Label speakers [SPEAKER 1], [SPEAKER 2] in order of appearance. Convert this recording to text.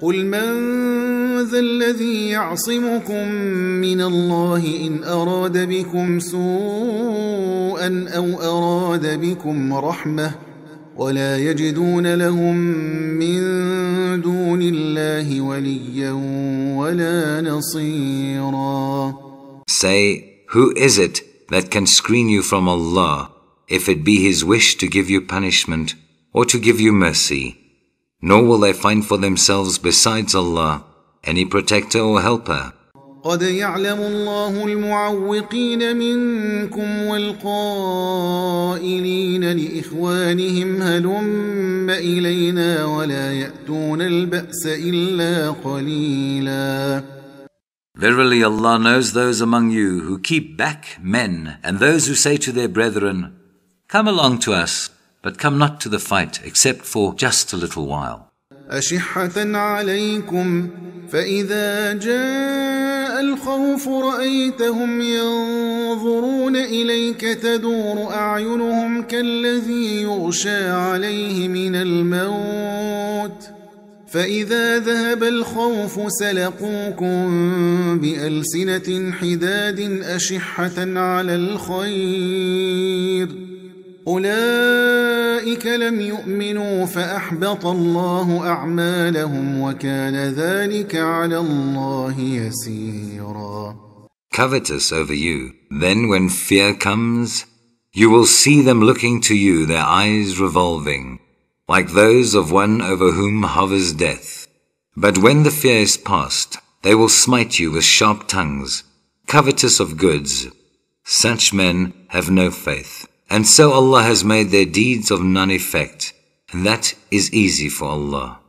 [SPEAKER 1] قل من ذا الذي يعصمكم من الله إن أراد بكم سوءا أو أراد بكم رحمة ولا يجدون لهم من دون الله وليا ولا نصيرا
[SPEAKER 2] Say, who is it that can screen you from Allah if it be his wish to give you punishment or to give you mercy? nor will they find for themselves besides Allah any protector or helper.
[SPEAKER 1] قد يعلم الله المعوقين منكم والقائلين لإخوانهم هلم إلينا ولا يأتون البأس إلا قليلاً
[SPEAKER 2] Verily Allah knows those among you who keep back men and those who say to their brethren, Come along to us, but come not to the fight except for just a little while.
[SPEAKER 1] أشحة عليكم فإذا جاء الخوف رأيتهم ينظرون إليك تدور أعينهم كالذي يغشى عليه من الموت فإذا ذهب الخوف سلقوكم بألسنة حداد أشحة على الخير أولئك لم يؤمنوا فأحبط الله أعمالهم وكان ذلك على الله يسيرا
[SPEAKER 2] Covetous over you, then when fear comes, you will see them looking to you, their eyes revolving, like those of one over whom hovers death. But when the fear is past, they will smite you with sharp tongues, covetous of goods. Such men have no faith. And so Allah has made their deeds of none effect, and that is easy for Allah.